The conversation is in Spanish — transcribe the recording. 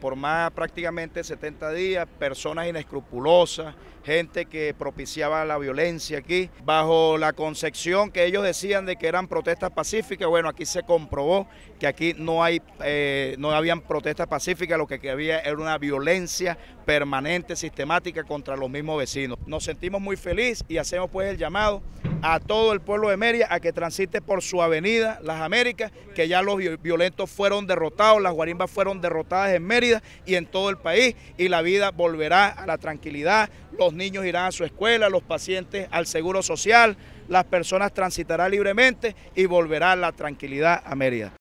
por más prácticamente 70 días, personas inescrupulosas, gente que propiciaba la violencia aquí, bajo la concepción que ellos decían de que eran protestas pacíficas, bueno, aquí se comprobó que aquí no hay, eh, no habían protestas pacíficas, lo que había era una violencia permanente, sistemática contra los mismos vecinos. Nos sentimos muy felices y hacemos pues el llamado a todo el pueblo de Mérida a que transite por su avenida Las Américas, que ya los violentos fueron derrotados, las guarimbas fueron derrotadas en Mérida y en todo el país y la vida volverá a la tranquilidad, los niños irán a su escuela, los pacientes al seguro social, las personas transitarán libremente y volverá la tranquilidad a Mérida.